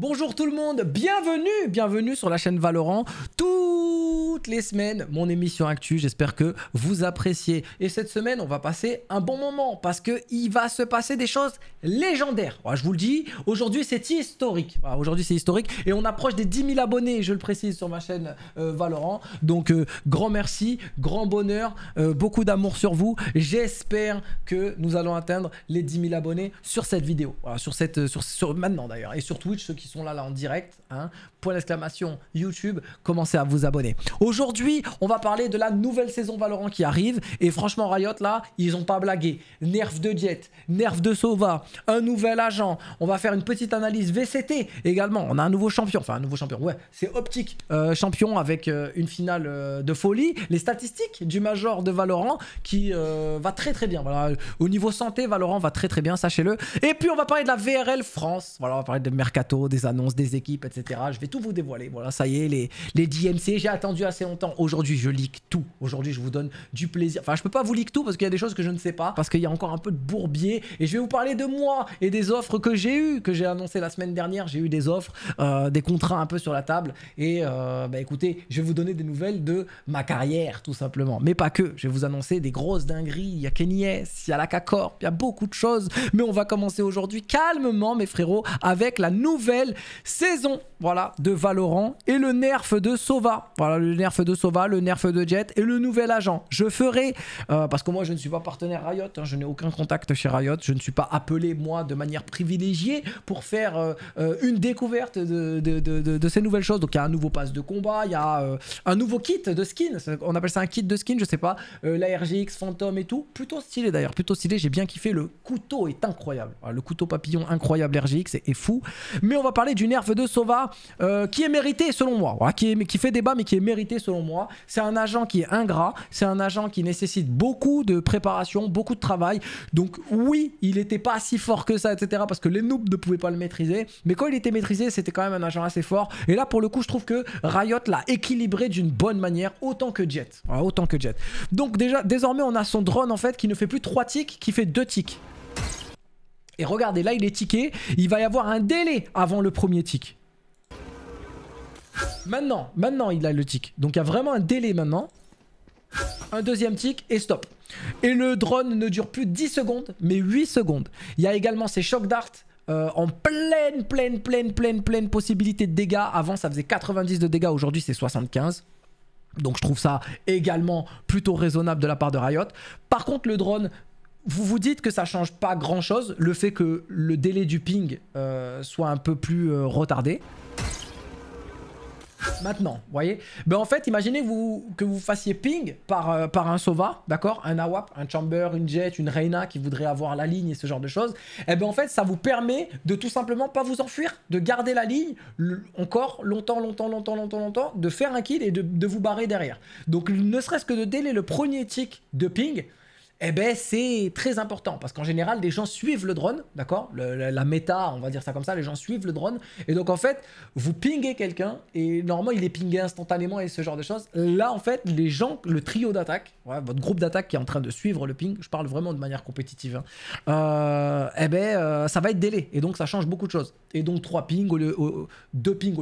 Bonjour tout le monde, bienvenue, bienvenue sur la chaîne Valorant. Tout toutes les semaines mon émission Actu. J'espère que vous appréciez. Et cette semaine, on va passer un bon moment parce que il va se passer des choses légendaires. je vous le dis, aujourd'hui c'est historique. aujourd'hui c'est historique et on approche des 10 000 abonnés, je le précise, sur ma chaîne euh, Valorant. Donc euh, grand merci, grand bonheur, euh, beaucoup d'amour sur vous. J'espère que nous allons atteindre les 10 000 abonnés sur cette vidéo. sur cette, sur, maintenant d'ailleurs et sur Twitch ceux qui sont là en direct. Hein. point d'exclamation YouTube, commencez à vous abonner. Aujourd'hui, on va parler de la nouvelle saison Valorant qui arrive. Et franchement, Riot, là, ils n'ont pas blagué. Nerf de Diète, nerf de Sova, un nouvel agent. On va faire une petite analyse VCT également. On a un nouveau champion. Enfin, un nouveau champion, ouais. C'est Optique, euh, champion avec euh, une finale euh, de folie. Les statistiques du Major de Valorant qui va très très bien. Voilà. Au niveau santé, Valorant va très très bien, sachez-le. Et puis, on va parler de la VRL France. Voilà, on va parler de Mercato, des annonces, des équipes, etc. Je vais tout vous dévoiler. Voilà, ça y est, les, les DMC. J'ai attendu assez longtemps. Aujourd'hui, je leak tout. Aujourd'hui, je vous donne du plaisir. Enfin, je peux pas vous leak tout parce qu'il y a des choses que je ne sais pas, parce qu'il y a encore un peu de bourbier. Et je vais vous parler de moi et des offres que j'ai eues, que j'ai annoncé la semaine dernière. J'ai eu des offres, euh, des contrats un peu sur la table. Et euh, bah écoutez, je vais vous donner des nouvelles de ma carrière, tout simplement. Mais pas que. Je vais vous annoncer des grosses dingueries. Il y a Kenyes, il y a la Cacor, il y a beaucoup de choses. Mais on va commencer aujourd'hui calmement, mes frérots, avec la nouvelle saison, voilà, de Valorant et le nerf de Sova. Voilà, le nerf de Sova, le nerf de Jet et le nouvel agent. Je ferai, euh, parce que moi je ne suis pas partenaire Riot, hein, je n'ai aucun contact chez Riot, je ne suis pas appelé moi de manière privilégiée pour faire euh, euh, une découverte de, ces nouvelles choses. Donc il y a un nouveau pass de combat, il y a un nouveau kit de skin, on appelle ça un kit de skin, je sais pas, la RGX, Phantom et tout. Plutôt stylé d'ailleurs, plutôt stylé, j'ai bien kiffé, le couteau est incroyable. Ah, le couteau papillon incroyable RGX est, fou. Mais on va parler du nerf de Sova qui est mérité selon moi, qui, qui fait débat mais qui est mérité selon moi. C'est un agent qui est ingrat, c'est un agent qui nécessite beaucoup de préparation, beaucoup de travail. Donc oui, il était pas si fort que ça, etc. Parce que les noobs ne pouvaient pas le maîtriser. Mais quand il était maîtrisé, c'était quand même un agent assez fort. Et là, pour le coup, je trouve que Riot l'a équilibré d'une bonne manière, autant que Jet. autant que Jet. Donc déjà, désormais, on a son drone en fait qui ne fait plus 3 tics, qui fait 2 tics. Et regardez, là, il est tiqué. Il va y avoir un délai avant le premier tick Maintenant, maintenant il a le tic. Donc il y a vraiment un délai maintenant. Un deuxième tic et stop. Et le drone ne dure plus 10 secondes, mais 8 secondes. Il y a également ces chocs d'art euh, en pleine, pleine, pleine, pleine, pleine possibilité de dégâts. Avant, ça faisait 90 de dégâts. Aujourd'hui, c'est 75. Donc je trouve ça également plutôt raisonnable de la part de Riot. Par contre, le drone, vous vous dites que ça change pas grand-chose, le fait que le délai du ping euh, soit un peu plus euh, retardé maintenant, vous voyez ben En fait, imaginez vous, que vous fassiez ping par, euh, par un Sova, d'accord Un AWAP, un Chamber, une Jet, une Reina qui voudrait avoir la ligne et ce genre de choses. Et eh ben en fait, ça vous permet de tout simplement pas vous enfuir, de garder la ligne encore longtemps, longtemps, longtemps, longtemps, longtemps, de faire un kill et de, de vous barrer derrière. Donc, ne serait-ce que de délai le premier tick de ping, eh ben c'est très important parce qu'en général les gens suivent le drone, d'accord la, méta, on va dire ça comme ça, les gens suivent le drone et donc en fait vous pinguez quelqu'un et normalement il est pingé instantanément et ce genre de choses. Là en fait les gens, le trio d'attaque, votre groupe d'attaque qui est en train de suivre le ping, je parle vraiment de manière compétitive, hein, euh, eh ben euh, ça va être délai et donc ça change beaucoup de choses. Et donc trois ping au lieu au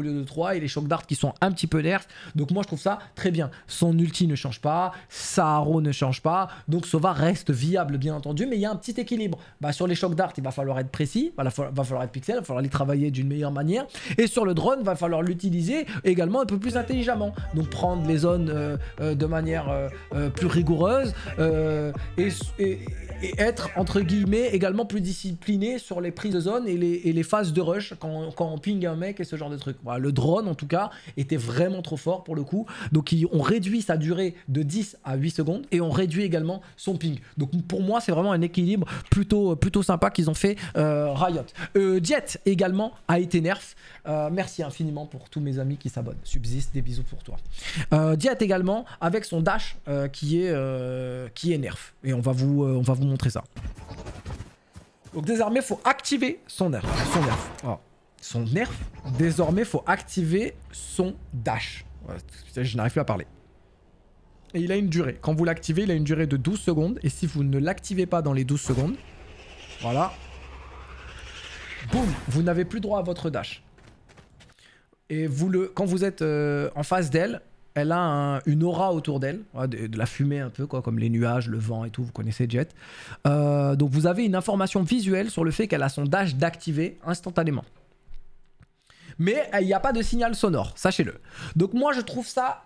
lieu de trois et les chocs d'art qui sont un petit peu nerfs. Donc moi je trouve ça très bien. Son ulti ne change pas, sa arrow ne change pas, donc ça va reste viable, bien entendu, mais il y a un petit équilibre. Bah, sur les chocs d'art, il va falloir être précis, il va falloir, être pixel, il va falloir les travailler d'une meilleure manière. Et sur le drone, va falloir l'utiliser également un peu plus intelligemment. Donc prendre les zones euh, euh, de manière euh, plus rigoureuse et, être, entre guillemets, également plus discipliné sur les prises de zone et les, phases de rush quand, on ping un mec et ce genre de truc. Voilà, le drone, en tout cas, était vraiment trop fort pour le coup. Donc on réduit sa durée de 10 à 8 secondes et on réduit également son ping. Donc pour moi, c'est vraiment un équilibre plutôt, plutôt sympa qu'ils ont fait euh, Riot. Diet euh, également a été nerf. Euh, merci infiniment pour tous mes amis qui s'abonnent. Subsiste, des bisous pour toi. Diet également avec son dash qui, est, qui est nerf. Et on va vous, on va vous montrer ça. Donc désormais, faut activer son nerf. Son nerf. Oh. Son nerf. Désormais, faut activer son dash. Je n'arrive plus à parler il a une durée. Quand vous l'activez, il a une durée de 12 secondes. Et si vous ne l'activez pas dans les 12 secondes, voilà, boum, vous n'avez plus droit à votre dash. Et vous le, quand vous êtes euh, en face d'elle, elle a une aura autour d'elle, de, la fumée un peu, quoi, comme les nuages, le vent et tout, vous connaissez Jet. Euh, donc vous avez une information visuelle sur le fait qu'elle a son dash d'activer instantanément. Mais eh, il n'y a pas de signal sonore, sachez-le. Donc moi je trouve ça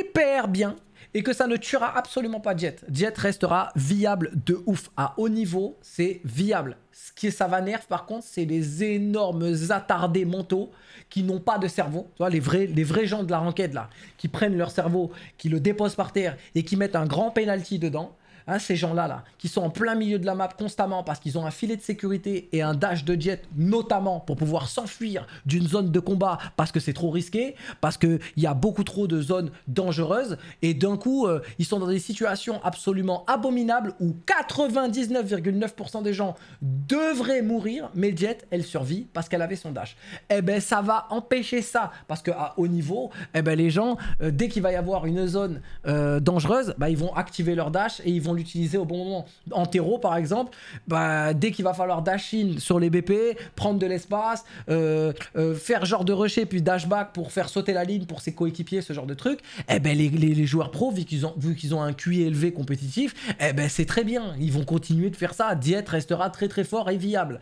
hyper bien et que ça ne tuera absolument pas Jet. Jet restera viable de ouf. À haut niveau, c'est viable. Ce qui ça va nerf par contre, c'est les énormes attardés mentaux qui n'ont pas de cerveau. Tu les vrais, les vrais gens de la ranked là, qui prennent leur cerveau, qui le déposent par terre et qui mettent un grand penalty dedans. Hein, ces gens-là, là, qui sont en plein milieu de la map constamment parce qu'ils ont un filet de sécurité et un dash de jet, notamment pour pouvoir s'enfuir d'une zone de combat parce que c'est trop risqué, parce qu'il y a beaucoup trop de zones dangereuses, et d'un coup, euh, ils sont dans des situations absolument abominables où 99,9% des gens devraient mourir, mais Jet, elle survit parce qu'elle avait son dash. Eh ben, ça va empêcher ça, parce qu'à haut niveau, eh ben, les gens, euh, dès qu'il va y avoir une zone euh, dangereuse, bah, ils vont activer leur dash et ils vont utiliser au bon moment. En terreau, par exemple, bah, dès qu'il va falloir dash in sur les BP, prendre de l'espace, euh, euh, faire genre de rusher puis dash pour faire sauter la ligne pour ses coéquipiers, ce genre de truc, eh ben les, joueurs pros, vu qu'ils ont, vu ont un QI élevé compétitif, et eh ben c'est très bien. Ils vont continuer de faire ça. Diet restera très très fort et viable.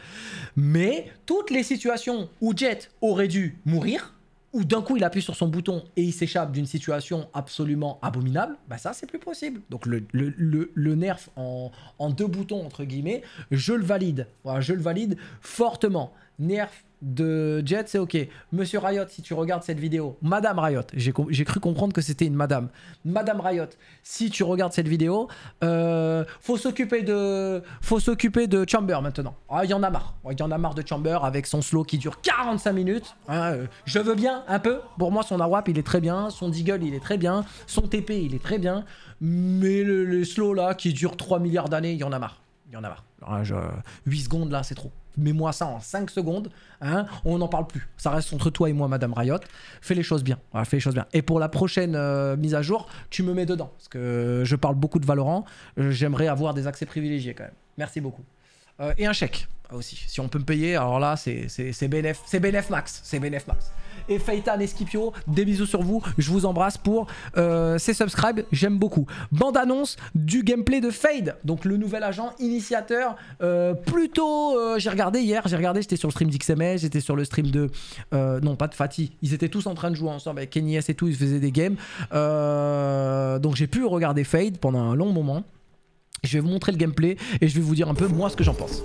Mais toutes les situations où Jet aurait dû mourir, ou d'un coup il appuie sur son bouton et il s'échappe d'une situation absolument abominable, bah ça c'est plus possible. Donc le, le, le, nerf en, en, deux boutons entre guillemets, je le valide, voilà, je le valide fortement nerf de Jet, c'est ok. Monsieur Riot, si tu regardes cette vidéo, Madame Riot, j'ai cru comprendre que c'était une madame. Madame Riot, si tu regardes cette vidéo, euh, faut s'occuper de, faut s'occuper de Chamber maintenant. Ah, il y en a marre. Il y en a marre de Chamber avec son slow qui dure 45 minutes. Hein, euh, je veux bien un peu. Pour moi, son AWAP, il est très bien. Son Deagle, il est très bien. Son TP, il est très bien. Mais le, le slow là, qui dure 3 milliards d'années, il y en a marre. Il y en a marre. 8 ah, secondes là, c'est trop mets-moi ça en 5 secondes, hein, on n'en parle plus. Ça reste entre toi et moi, Madame Riot. Fais les choses bien. fais les choses bien. Et pour la prochaine euh, mise à jour, tu me mets dedans. Parce que je parle beaucoup de Valorant. Euh, j'aimerais avoir des accès privilégiés quand même. Merci beaucoup. Euh, et un chèque ah, aussi. Si on peut me payer, alors là, c'est BNF, BNF Max. C'est BNF Max. Et Feitan Escipio, des bisous sur vous. Je vous embrasse pour euh, ces subscribes. J'aime beaucoup. Bande annonce du gameplay de Fade. Donc le nouvel agent initiateur. Euh, plutôt, j'ai regardé hier. J'ai regardé, j'étais sur le stream d'XMS. J'étais sur le stream de... non, pas de Fatih. Ils étaient tous en train de jouer ensemble avec Kenny S et tout. Ils faisaient des games. donc j'ai pu regarder Fade pendant un long moment. Je vais vous montrer le gameplay et je vais vous dire un peu moi ce que j'en pense.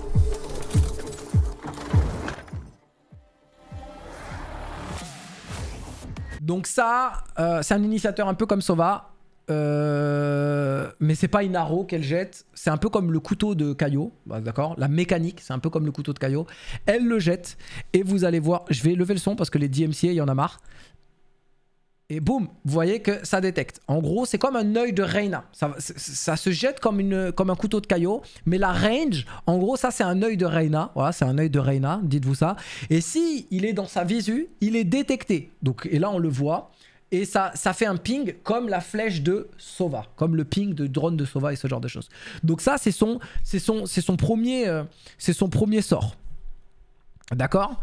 Donc ça, euh, c'est un initiateur un peu comme Sova. Euh, mais c'est pas une arrow qu'elle jette, c'est un peu comme le couteau de Caillot, bah, d'accord La mécanique, c'est un peu comme le couteau de Caillot. Elle le jette et vous allez voir, je vais lever le son parce que les DMCA, il y en a marre et boum, vous voyez que ça détecte. En gros, c'est comme un œil de Reina. Ça, se jette comme, un couteau de caillot, mais la range, en gros, ça c'est un œil de Reina. Voilà, c'est un œil de Reina, dites-vous ça. Et si il est dans sa visu, il est détecté. Donc, et là, on le voit. Et ça, ça fait un ping comme la flèche de Sova, comme le ping de drone de Sova et ce genre de choses. Donc ça, c'est son euh, premier sort. D'accord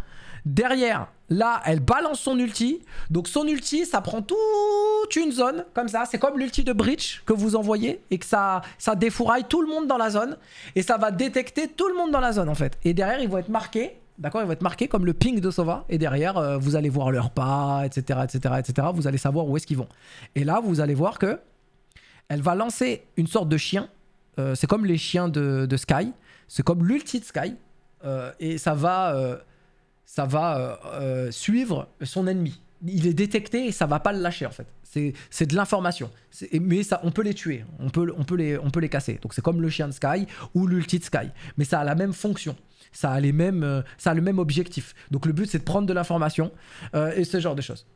Derrière, là, elle balance son ulti. Donc son ulti, ça prend toute une zone, comme ça. C'est comme l'ulti de Breach que vous envoyez et que ça, ça défouraille tout le monde dans la zone. Et ça va détecter tout le monde dans la zone, en fait. Et derrière, ils vont être marqués. D'accord Ils vont être marqués comme le ping de Sova. Et derrière, euh, vous allez voir leur pas, etc., etc., etc. Vous allez savoir où est-ce qu'ils vont. Et là, vous allez voir que elle va lancer une sorte de chien. Euh, c'est comme les chiens de, Sky. C'est comme l'ulti de Sky. Euh, et ça va ça va euh, euh, suivre son ennemi. Il est détecté et ça va pas le lâcher en fait. C'est de l'information. Mais ça, on peut les tuer, on peut, les, casser. Donc c'est comme le chien de Sky ou l'ulti de Sky. Mais ça a la même fonction. Ça a, euh, le même objectif. Donc le but c'est de prendre de l'information et ce genre de choses.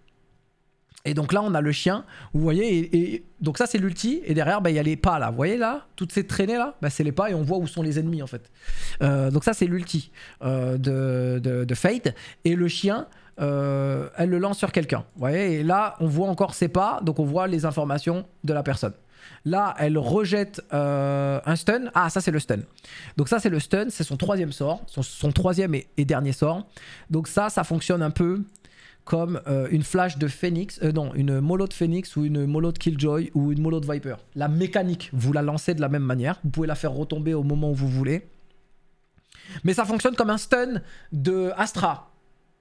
Et donc là, on a le chien, vous voyez, et, donc ça c'est l'ulti, et derrière, bah, il y a les pas là, vous voyez là, toutes ces traînées là, bah, c'est les pas, et on voit où sont les ennemis en fait. Euh, donc ça c'est l'ulti euh, de, de, Fate, et le chien, euh, elle le lance sur quelqu'un, vous voyez, et là, on voit encore ses pas, donc on voit les informations de la personne. Là, elle rejette un stun. Ah, ça, c'est le stun. Donc, ça, c'est le stun. C'est son troisième sort. Son, troisième et, dernier sort. Donc, ça, ça fonctionne un peu comme euh, une flash de Phoenix, euh, non, une mollo de Phoenix ou une mollo de Killjoy ou une mollo de Viper. La mécanique, vous la lancez de la même manière, vous pouvez la faire retomber au moment où vous voulez. Mais ça fonctionne comme un stun de Astra.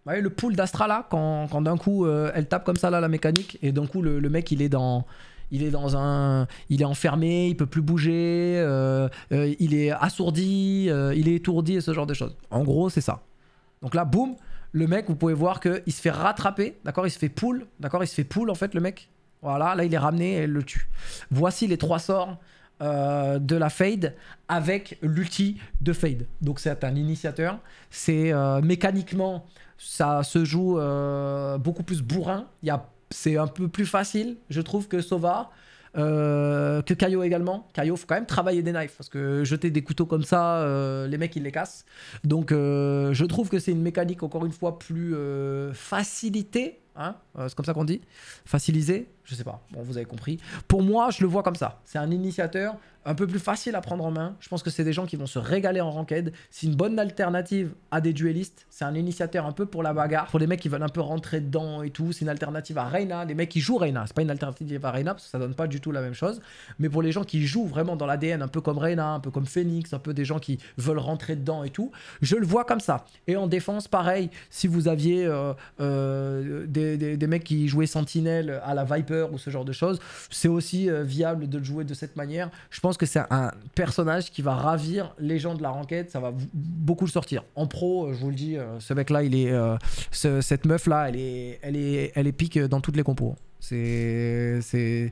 Vous voyez le pool d'Astra là, quand, d'un coup euh, elle tape comme ça là la mécanique et d'un coup le, mec il est dans... Il est dans un, il est enfermé, il peut plus bouger, il est assourdi, il est étourdi et ce genre de choses. En gros, c'est ça. Donc là, boum, le mec, vous pouvez voir qu'il se fait rattraper, d'accord Il se fait pull, d'accord Il se fait pull en fait, le mec. Voilà, là il est ramené et elle le tue. Voici les trois sorts euh, de la Fade avec l'ulti de Fade. Donc c'est un initiateur. C'est euh, mécaniquement, ça se joue euh, beaucoup plus bourrin. C'est un peu plus facile, je trouve, que Sova. Euh, que Caillot également. Caillot, faut quand même travailler des knives parce que jeter des couteaux comme ça, euh, les mecs ils les cassent. Donc euh, je trouve que c'est une mécanique encore une fois plus facilitée, hein, c'est comme ça qu'on dit, facilisée, je sais pas, bon, vous avez compris. Pour moi, je le vois comme ça. C'est un initiateur un peu plus facile à prendre en main. Je pense que c'est des gens qui vont se régaler en ranked. C'est une bonne alternative à des duellistes. C'est un initiateur un peu pour la bagarre, pour les mecs qui veulent un peu rentrer dedans et tout. C'est une alternative à Reyna Les mecs qui jouent Reyna c'est pas une alternative à Reyna parce que ça donne pas du tout la même chose. Mais pour les gens qui jouent vraiment dans l'ADN, un peu comme Reyna un peu comme Phoenix, un peu des gens qui veulent rentrer dedans et tout, je le vois comme ça. Et en défense, pareil, si vous aviez euh, euh, des, des mecs qui jouaient Sentinelle à la Viper, ou ce genre de choses, c'est aussi euh, viable de le jouer de cette manière. Je pense que c'est un personnage qui va ravir les gens de la ranquette, ça va beaucoup le sortir. En pro, euh, je vous le dis, euh, ce mec-là, il est, cette meuf-là, elle est, elle est, elle est pique dans toutes les compos. C'est, c'est,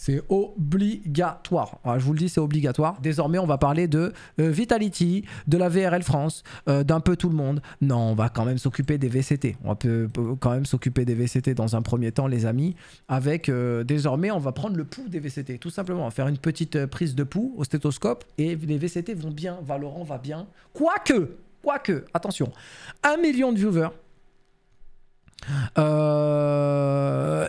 c'est obligatoire. Ah, je vous le dis, c'est obligatoire. Désormais, on va parler de euh, Vitality, de la VRL France, euh, d'un peu tout le monde. Non, on va quand même s'occuper des VCT. On peut, quand même s'occuper des VCT dans un premier temps, les amis. Avec euh, désormais, on va prendre le pouls des VCT, tout simplement. On va faire une petite prise de pouls au stéthoscope et les VCT vont bien. Valorant va bien. Quoique, quoique, attention, un million de viewers.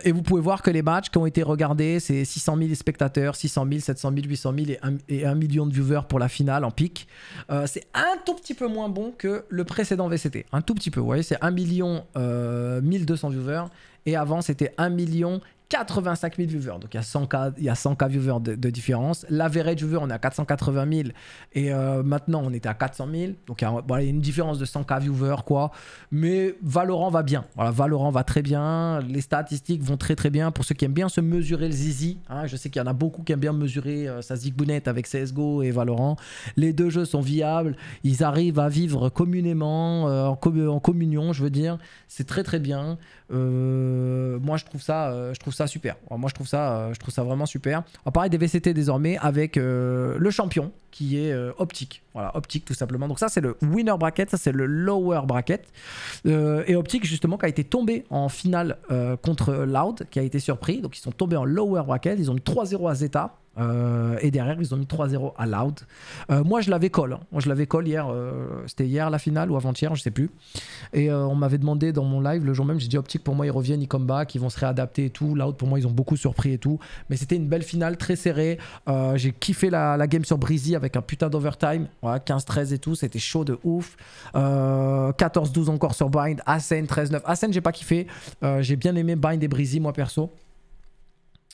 Euh, et vous pouvez voir que les matchs qui ont été regardés, c'est 600 000 spectateurs, 600 000, 700 000, 800 000 et 1, million de viewers pour la finale en pic. Euh, c'est un tout petit peu moins bon que le précédent VCT. Un tout petit peu, vous voyez, c'est 1 million euh, 1200 viewers. Et avant, c'était 1 million 85 000 viewers. Donc il y a 100K, il y a 100K viewers de, de différence. L'average viewers on est à 480 000. Et euh, maintenant, on était à 400 000. Donc il y a une différence de 100K viewers, quoi. Mais Valorant va bien. Voilà, Valorant va très bien. Les statistiques vont très, très bien. Pour ceux qui aiment bien se mesurer le zizi, hein, je sais qu'il y en a beaucoup qui aiment bien mesurer euh, sa zigbounette avec CSGO et Valorant. Les deux jeux sont viables. Ils arrivent à vivre communément, euh, en, en, communion, je veux dire. C'est très, très bien. moi, je trouve ça, je trouve ça super. moi, je trouve ça, euh, je trouve ça vraiment super. On parle des VCT désormais avec euh, le champion, qui est euh, optique. Voilà, optique tout simplement. Donc ça c'est le winner bracket, ça c'est le lower bracket. Euh, et optique justement qui a été tombé en finale euh, contre Loud, qui a été surpris. Donc ils sont tombés en lower bracket, ils ont mis 3-0 à Zeta. et derrière ils ont mis 3-0 à Loud. moi je l'avais call, hein. moi je l'avais call hier, c'était hier la finale ou avant-hier, je sais plus. Et on m'avait demandé dans mon live le jour même, j'ai dit optique pour moi ils reviennent, ils comeback ils vont se réadapter et tout. Loud pour moi ils ont beaucoup surpris et tout. Mais c'était une belle finale très serrée. j'ai kiffé la, la game sur Breezy avec un putain d'overtime. Voilà, 15-13 et tout, c'était chaud de ouf. 14-12 euh, encore sur Bind. Asen 13-9. Asen, j'ai pas kiffé. Euh, j'ai bien aimé Bind et Breezy, moi perso.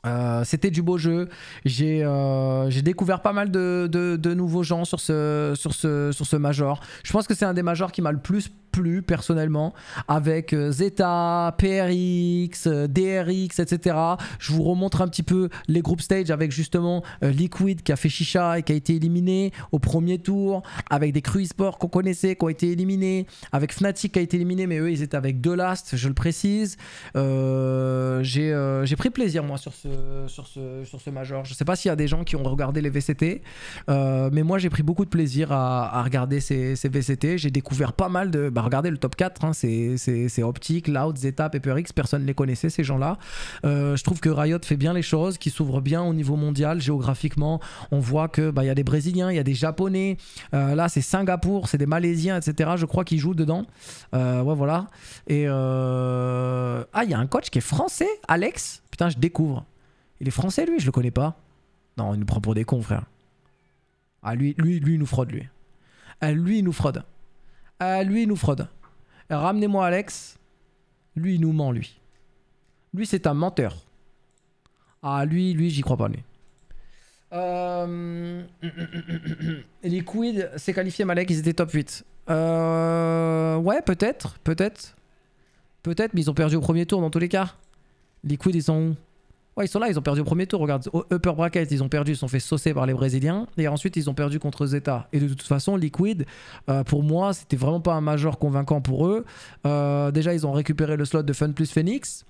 Euh, c'était du beau jeu. J'ai euh, découvert pas mal de, nouveaux gens sur ce, sur, ce, sur ce major. Je pense que c'est un des majors qui m'a le plus plu personnellement. Avec euh, Zeta, PRX, DRX, etc. Je vous remontre un petit peu les groupes stage avec justement Liquid qui a fait Chicha et qui a été éliminé au premier tour. Avec des Cruisports qu'on connaissait qui ont été éliminés. Avec Fnatic qui a été éliminé, mais eux ils étaient avec deux last, je le précise. J'ai pris plaisir moi sur ce euh, sur ce, sur ce major. Je sais pas s'il y a des gens qui ont regardé les VCT, euh, mais moi j'ai pris beaucoup de plaisir à, à regarder ces, ces VCT. J'ai découvert pas mal de. Bah, regardez le top 4, hein, c'est Optic, Loud, Zeta, PaperX personne ne les connaissait ces gens-là. Euh, je trouve que Riot fait bien les choses, qui s'ouvre bien au niveau mondial, géographiquement. On voit qu'il bah, y a des Brésiliens, il y a des Japonais, là c'est Singapour, c'est des Malaisiens, etc. Je crois qu'ils jouent dedans. ouais, voilà. Et. Ah, il y a un coach qui est français, Alex. Putain, je découvre. Il est français, lui Je le connais pas. Non, il nous prend pour des cons, frère. Ah, lui, lui, lui, il nous fraude, lui. Ah, lui, il nous fraude. Ah, lui, il nous fraude. Ramenez-moi Alex. Lui, il nous ment, lui. Lui, c'est un menteur. Ah, lui, lui, j'y crois pas, lui. Euh, les Liquid s'est qualifié Malek, ils étaient top 8. Euh... Ouais, peut-être, peut-être. Peut-être, mais ils ont perdu au premier tour dans tous les cas. Les Liquid, ils sont où Ouais, ils sont là, ils ont perdu au premier tour. Regarde, upper bracket, ils ont perdu, ils sont fait saucer par les Brésiliens. Et ensuite, ils ont perdu contre Zeta. Et de toute façon, Liquid, euh, pour moi, c'était vraiment pas un major convaincant pour eux. Euh, déjà, ils ont récupéré le slot de Fun plus Phoenix.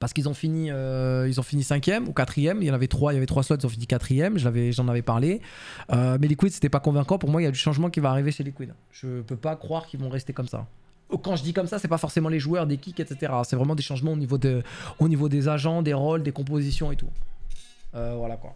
Parce qu'ils ont fini, euh, ils ont fini cinquième ou quatrième. Il y en avait trois, il y avait trois slots, ils ont fini quatrième. J'en avais, avais parlé. mais Liquid, c'était pas convaincant. Pour moi, il y a du changement qui va arriver chez Liquid. Je peux pas croire qu'ils vont rester comme ça quand je dis comme ça, c'est pas forcément les joueurs, des kicks, etc. C'est vraiment des changements au niveau, de, au niveau des agents, des rôles, des compositions et tout. Euh, voilà quoi.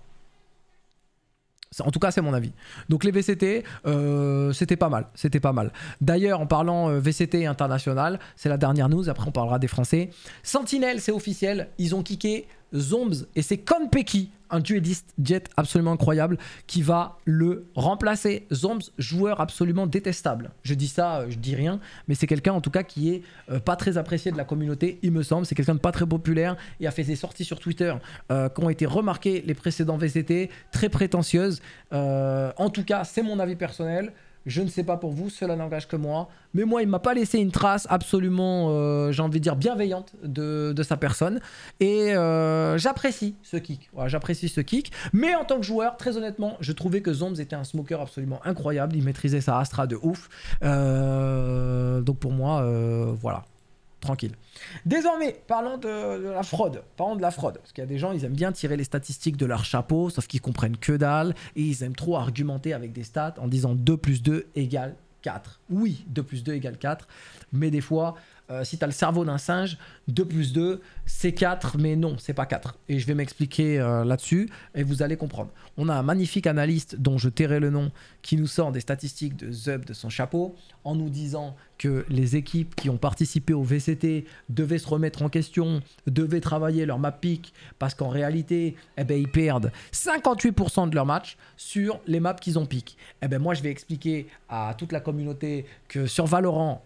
En tout cas, c'est mon avis. Donc les VCT, euh, c'était pas mal, c'était pas mal. D'ailleurs, en parlant euh, VCT international, c'est la dernière news. Après, on parlera des Français. Sentinelle, c'est officiel. Ils ont kické Zombs. Et c'est Konpeki, un dueliste jet absolument incroyable, qui va le remplacer. Zombs, joueur absolument détestable. Je dis ça, euh, je dis rien, mais c'est quelqu'un en tout cas qui est euh, pas très apprécié de la communauté, il me semble. C'est quelqu'un de pas très populaire et a fait des sorties sur Twitter euh, qui ont été remarquées les précédents VCT, très prétentieuses. en tout cas, c'est mon avis personnel. Je ne sais pas pour vous, cela n'engage que moi. Mais moi, il m'a pas laissé une trace absolument, euh, j'ai envie de dire, bienveillante de, sa personne. Et euh, j'apprécie ce kick. j'apprécie ce kick. Mais en tant que joueur, très honnêtement, je trouvais que Zombs était un smoker absolument incroyable. Il maîtrisait sa Astra de ouf. Euh, donc pour moi, voilà tranquille. Désormais, parlons de, la fraude. Parlons de la fraude. Parce qu'il y a des gens, ils aiment bien tirer les statistiques de leur chapeau, sauf qu'ils comprennent que dalle. Et ils aiment trop argumenter avec des stats en disant 2 plus 2 égale 4. Oui, 2 plus 2 égale 4. Mais des fois, euh, si tu as le cerveau d'un singe, 2 plus 2, c'est 4, mais non, c'est pas 4. Et je vais m'expliquer euh, là-dessus et vous allez comprendre. On a un magnifique analyste dont je tairai le nom qui nous sort des statistiques de Zub de son chapeau en nous disant que les équipes qui ont participé au VCT devaient se remettre en question, devaient travailler leur map pick parce qu'en réalité, eh ben, ils perdent 58% de leurs match sur les maps qu'ils ont pick. Eh ben, moi, je vais expliquer à toute la communauté que sur Valorant,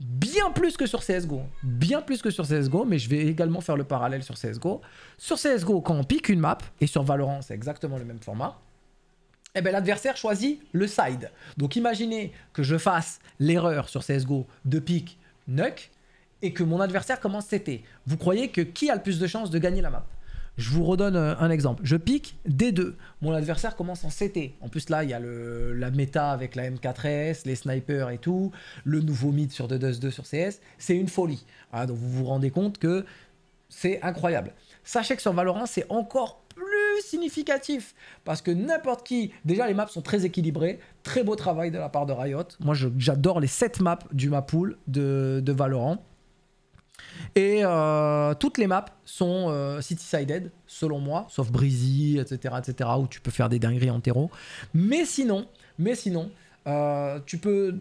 bien plus que sur CSGO. Bien plus que sur CSGO, mais je vais également faire le parallèle sur CSGO. Sur CSGO, quand on pique une map, et sur Valorant, c'est exactement le même format, eh bien l'adversaire choisit le side. Donc imaginez que je fasse l'erreur sur CSGO de pique Nuck et que mon adversaire commence CT. Vous croyez que qui a le plus de chances de gagner la map je vous redonne euh, un exemple. Je pique D2. Mon adversaire commence en CT. En plus, là, il y a la méta avec la M4S, les snipers et tout, le nouveau mythe sur 2-2-2 sur CS. C'est une folie. Ah, donc, vous vous rendez compte que c'est incroyable. Sachez que sur Valorant, c'est encore plus significatif parce que n'importe qui, déjà les maps sont très équilibrées, très beau travail de la part de Riot. Moi j'adore les 7 maps du map pool de, de Valorant. Et euh, toutes les maps sont euh, city-sided, selon moi, sauf Breezy, etc., etc., où tu peux faire des dingueries en terreau. Mais sinon, mais sinon euh, tu peux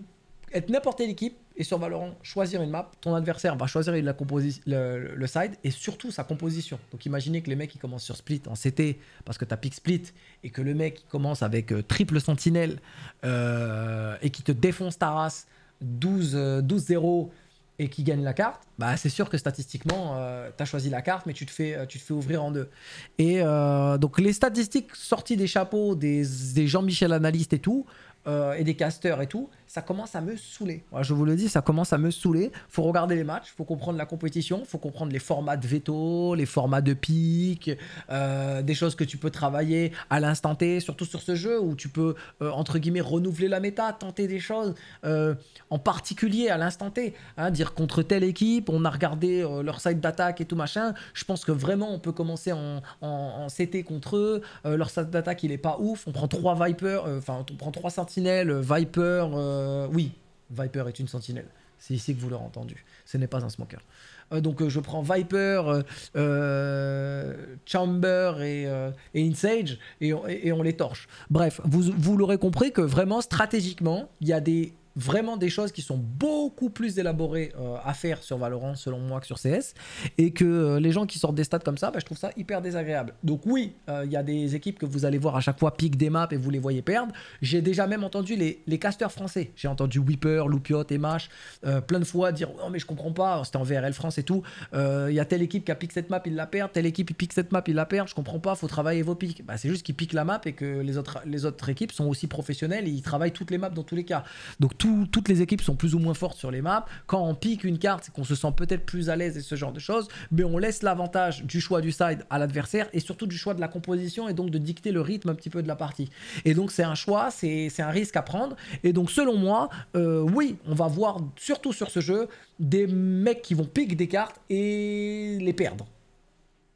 être n'importe quelle équipe et sur Valorant, choisir une map, ton adversaire va choisir la le, le, side et surtout sa composition. Donc imaginez que les mecs qui commencent sur split en CT parce que t'as pick split et que le mec qui commence avec triple sentinelle et qui te défonce ta race 12-0, et qui gagne la carte, bah c'est sûr que statistiquement, euh, tu as choisi la carte, mais tu te fais, euh, tu te fais ouvrir en deux. Et euh, donc les statistiques sorties des chapeaux des, des Jean-Michel analystes et tout, et des casteurs et tout, ça commence à me saouler. Moi, je vous le dis, ça commence à me saouler. Faut regarder les matchs, faut comprendre la compétition, faut comprendre les formats de veto, les formats de pique, euh, des choses que tu peux travailler à l'instant T, surtout sur ce jeu où tu peux euh, entre guillemets renouveler la méta, tenter des choses, euh, en particulier à l'instant T, hein, dire contre telle équipe, on a regardé leur side d'attaque et tout machin. Je pense que vraiment on peut commencer en, en, CT contre eux. leur side d'attaque il est pas ouf, on prend trois Viper, enfin on prend trois Sentinelles, Viper. Euh, oui, Viper est une sentinelle. C'est ici que vous l'aurez entendu. Ce n'est pas un smoker. Euh, donc euh, je prends Viper, Chamber et, Insage et on, les torche. Bref, vous l'aurez compris que vraiment stratégiquement, il y a des vraiment des choses qui sont beaucoup plus élaborées euh, à faire sur Valorant selon moi que sur CS et que euh, les gens qui sortent des stats comme ça bah, je trouve ça hyper désagréable donc oui il euh, y a des équipes que vous allez voir à chaque fois piquer des maps et vous les voyez perdre j'ai déjà même entendu les, les casteurs français j'ai entendu Whipper, Loupiot, Emash plein de fois dire non mais je comprends pas c'était en VRL France et tout il y a telle équipe qui a piqué cette map il la perd telle équipe qui pique cette map il la perd je comprends pas faut travailler vos pics bah, c'est juste qu'ils piquent la map et que les autres, les autres équipes sont aussi professionnelles et ils travaillent toutes les maps dans tous les cas donc tout toutes les équipes sont plus ou moins fortes sur les maps. Quand on pique une carte, c'est qu'on se sent peut-être plus à l'aise et ce genre de choses, mais on laisse l'avantage du choix du side à l'adversaire et surtout du choix de la composition et donc de dicter le rythme un petit peu de la partie. Et donc c'est un choix, c'est un risque à prendre. Et donc selon moi, euh, oui, on va voir surtout sur ce jeu des mecs qui vont piquer des cartes et les perdre.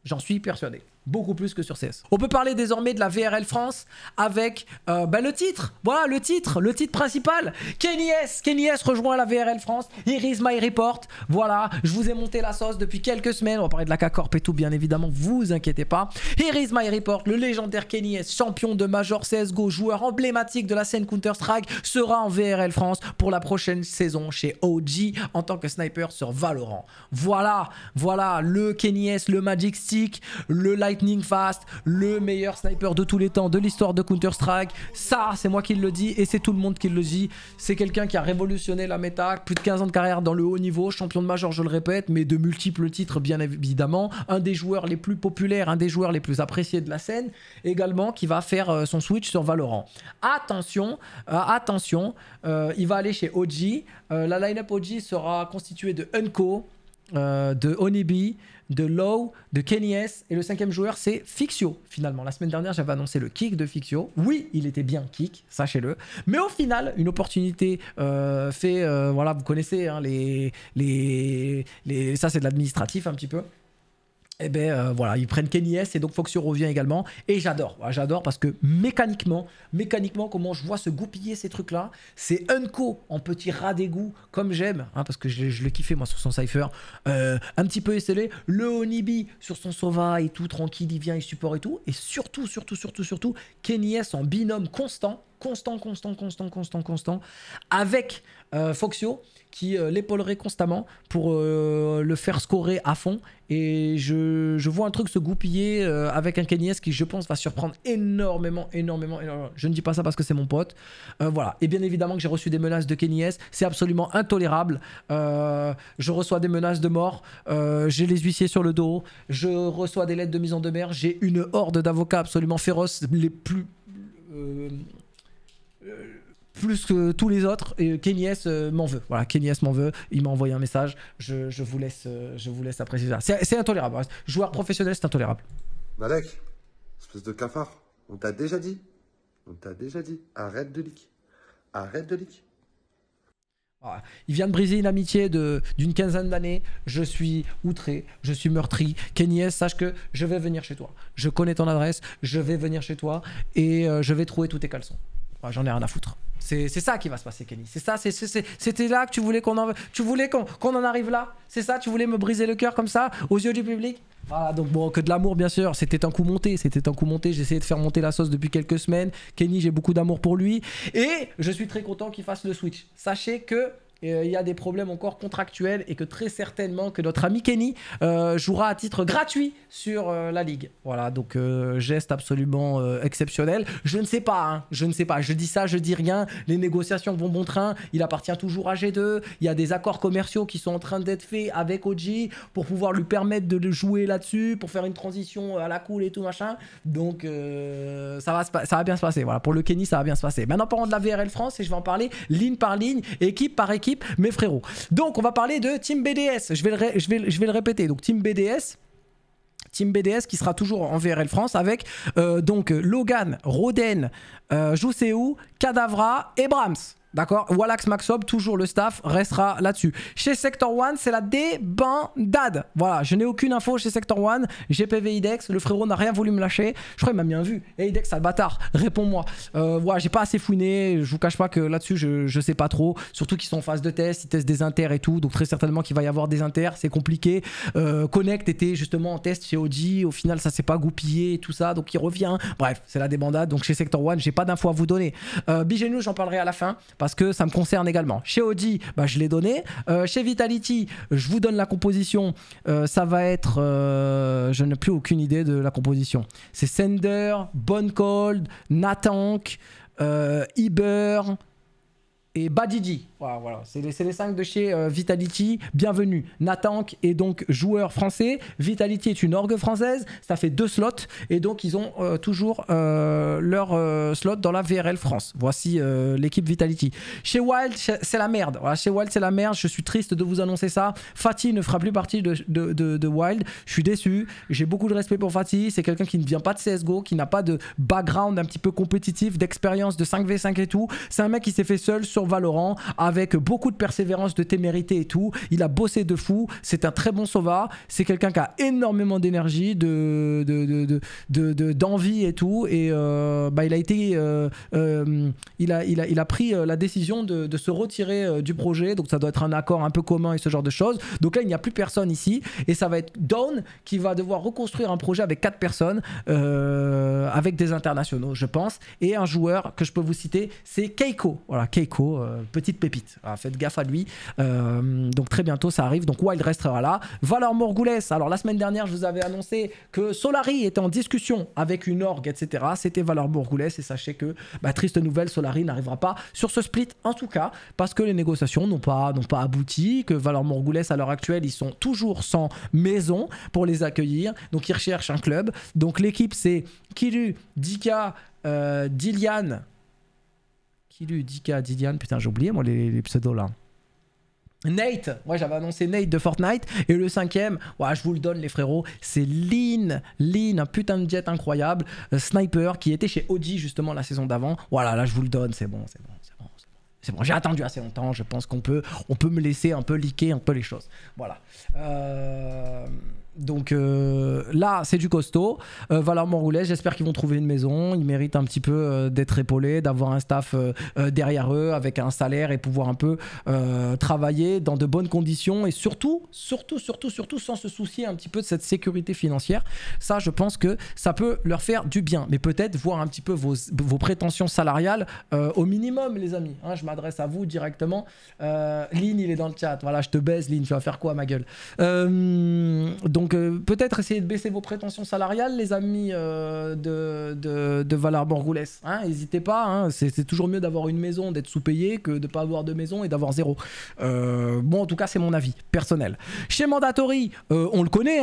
J'en suis persuadé beaucoup plus que sur CS. On peut parler désormais de la VRL France avec euh, bah, le titre, voilà le titre, le titre principal. Kenny S, Kenny S rejoint la VRL France, Iris My Report, voilà, je vous ai monté la sauce depuis quelques semaines, on va parler de la K-Corp et tout bien évidemment, vous inquiétez pas. Iris My Report, le légendaire Kenny champion de Major CSGO, joueur emblématique de la scène Counter-Strike, sera en VRL France pour la prochaine saison chez OG en tant que sniper sur Valorant. Voilà, voilà le Kenny le Magic Stick, le Light lightning fast, le meilleur sniper de tous les temps de l'histoire de Counter-Strike. Ça, c'est moi qui le dis et c'est tout le monde qui le dit. C'est quelqu'un qui a révolutionné la méta, plus de 15 ans de carrière dans le haut niveau, champion de major, je le répète, mais de multiples titres bien évidemment, un des joueurs les plus populaires, un des joueurs les plus appréciés de la scène, également qui va faire euh, son switch sur Valorant. Attention, euh, attention, euh, il va aller chez OG. la line-up OG sera constituée de Unco, de Onibi, de Low, de Kenny S. Et le cinquième joueur, c'est Fixio, finalement. La semaine dernière, j'avais annoncé le kick de Fixio. Oui, il était bien kick, sachez-le. Mais au final, une opportunité euh, fait, euh, voilà, vous connaissez, hein, les, les, les, ça c'est de l'administratif un petit peu eh ben euh, voilà, ils prennent Kenny S et donc Foxio revient également. Et j'adore, j'adore parce que mécaniquement, mécaniquement, comment je vois se goupiller ces trucs-là, c'est Unco en petit rat d'égout, comme j'aime, hein, parce que je, l'ai le moi sur son Cypher, euh, un petit peu esselé, le Onibi sur son Sova et tout, tranquille, il vient, il support et tout. Et surtout, surtout, surtout, surtout, Kenny S en binôme constant constant, constant, constant, constant, constant, avec euh, Foxio qui euh, l'épaulerait constamment pour euh, le faire scorer à fond. Et je, je vois un truc se goupiller avec un Kenyes qui, je pense, va surprendre énormément, énormément, Je ne dis pas ça parce que c'est mon pote. voilà. Et bien évidemment que j'ai reçu des menaces de Kenyes. C'est absolument intolérable. je reçois des menaces de mort. j'ai les huissiers sur le dos. Je reçois des lettres de mise en demeure. J'ai une horde d'avocats absolument féroces, les plus plus que tous les autres, et Kenyes euh, m'en veut. Voilà, Kenyes m'en veut, il m'a envoyé un message, je, vous, laisse, euh, je vous laisse apprécier ça. C'est intolérable, hein. joueur professionnel, c'est intolérable. Malek, espèce de cafard, on t'a déjà dit, on t'a déjà dit, arrête de leak, arrête de leak. Il vient de briser une amitié d'une quinzaine d'années. Je suis outré, je suis meurtri. Kenyes, sache que je vais venir chez toi. Je connais ton adresse, je vais venir chez toi et euh, je vais trouver tous tes caleçons j'en ai rien à foutre. C'est ça qui va se passer, Kenny. C'est ça, c'était là que tu voulais qu'on en, tu voulais qu'on en arrive là. C'est ça, tu voulais me briser le cœur comme ça, aux yeux du public. Voilà, donc bon, que de l'amour, bien sûr. C'était un coup monté, c'était un coup monté. J'ai essayé de faire monter la sauce depuis quelques semaines. Kenny, j'ai beaucoup d'amour pour lui. Et je suis très content qu'il fasse le switch. Sachez que euh, il y a des problèmes encore contractuels et que très certainement que notre ami Kenny euh, jouera à titre gratuit sur euh, la ligue. Voilà, donc geste absolument exceptionnel. Je ne sais pas, hein. je ne sais pas. Je dis ça, je dis rien. Les négociations vont bon train. Il appartient toujours à G2. Il y a des accords commerciaux qui sont en train d'être faits avec OG pour pouvoir lui permettre de jouer là-dessus, pour faire une transition à la cool et tout machin. Donc ça va, ça va bien se passer. Voilà, pour le Kenny, ça va bien se passer. Maintenant parlons de la VRL France et je vais en parler ligne par ligne, équipe par équipe mes frérots. Donc, on va parler de Team BDS. Je vais le, répéter. Donc, Team BDS. Team BDS qui sera toujours en VRL France avec euh, donc Logan, Roden, euh, Kadavra Cadavra et Brahms. D'accord Wallax Maxob, toujours le staff, restera là-dessus. Chez Sector One c'est la débandade. Voilà, je n'ai aucune info chez Sector One GPV IDEX, le frérot n'a rien voulu me lâcher. Je crois qu'il m'a bien vu. Et eh, hey, IDEX, sale bâtard, réponds-moi. voilà, euh, j'ai pas assez fouiné. Je vous cache pas que là-dessus, je, je sais pas trop. Surtout qu'ils sont en phase de test, ils testent des inters et tout. Donc très certainement qu'il va y avoir des inters, c'est compliqué. Euh, Connect était justement en test chez Audi. Au final, ça s'est pas goupillé et tout ça. Donc il revient. Bref, c'est la débandade. Donc chez Sector 1, j'ai pas d'infos à vous donner. Euh, j'en parlerai à la fin parce que ça me concerne également. Chez Audi, bah, je l'ai donné. Euh, chez Vitality, je vous donne la composition. Euh, ça va être, euh, je n'ai plus aucune idée de la composition. C'est Sender, Cold, Natank, Iber, et Badidi. C'est les, les, cinq de chez euh, Vitality. Bienvenue. Natank est donc joueur français. Vitality est une orgue française. Ça fait deux slots. Et donc, ils ont euh, toujours euh, leur slot dans la VRL France. Voici l'équipe Vitality. Chez Wild, c'est la merde. chez Wild, c'est la merde. Je suis triste de vous annoncer ça. Fatih ne fera plus partie de, de, de, Wild. Je suis déçu. J'ai beaucoup de respect pour Fatih. C'est quelqu'un qui ne vient pas de CSGO, qui n'a pas de background un petit peu compétitif, d'expérience de 5v5 et tout. C'est un mec qui s'est fait seul sur Valorant avec beaucoup de persévérance, de témérité et tout. Il a bossé de fou. C'est un très bon Sova. C'est quelqu'un qui a énormément d'énergie, de, de, d'envie et tout. Et euh, bah, il a été, euh, euh, il, a, il, il a pris la décision de, se retirer du projet. Donc ça doit être un accord un peu commun et ce genre de choses. Donc là, il n'y a plus personne ici. Et ça va être Dawn qui va devoir reconstruire un projet avec quatre personnes, avec des internationaux, je pense. Et un joueur que je peux vous citer, c'est Keiko. Voilà, Keiko. Euh, petite pépite. Ah, faites gaffe à lui. Euh, donc très bientôt, ça arrive. Donc Wild restera là. Valor Morgoules. alors la semaine dernière, je vous avais annoncé que Solari était en discussion avec une orgue, etc. C'était Valor Morgoules. et sachez que, bah, triste nouvelle, Solari n'arrivera pas sur ce split en tout cas, parce que les négociations n'ont pas, pas abouti, que Valor Morgoules, à l'heure actuelle, ils sont toujours sans maison pour les accueillir, donc ils recherchent un club. Donc l'équipe c'est Kiru, Dika, euh, Dilian, Kilu, Dika, Didiane, putain, j'ai oublié moi les, pseudos là. Nate, moi j'avais annoncé Nate de Fortnite. Et le cinquième, ouais, je vous le donne les frérots, c'est Lynn. Lynn, un putain de jet incroyable. Euh, sniper qui était chez Audi justement la saison d'avant. Voilà, là je vous le donne, c'est bon, c'est bon, c'est bon. C'est bon, j'ai attendu assez longtemps, je pense qu'on peut, on peut me laisser un peu liker un peu les choses. Voilà. Euh... Donc euh, là, c'est du costaud. Euh, Valor j'espère qu'ils vont trouver une maison. Ils méritent un petit peu euh, d'être épaulés, d'avoir un staff euh, derrière eux avec un salaire et pouvoir un peu travailler dans de bonnes conditions et surtout, surtout, surtout, surtout sans se soucier un petit peu de cette sécurité financière. Ça, je pense que ça peut leur faire du bien. Mais peut-être voir un petit peu vos, vos prétentions salariales au minimum, les amis. Hein. je m'adresse à vous directement. Lynn, il est dans le chat. Voilà, je te baise, Lynn. Tu vas faire quoi, ma gueule donc, donc euh, peut-être essayer de baisser vos prétentions salariales, les amis euh, de, de, valar hein. N'hésitez pas, hein. c'est toujours mieux d'avoir une maison, d'être sous-payé, que de ne pas avoir de maison et d'avoir zéro. Euh, bon, en tout cas, c'est mon avis personnel. Chez Mandatory, on le connaît,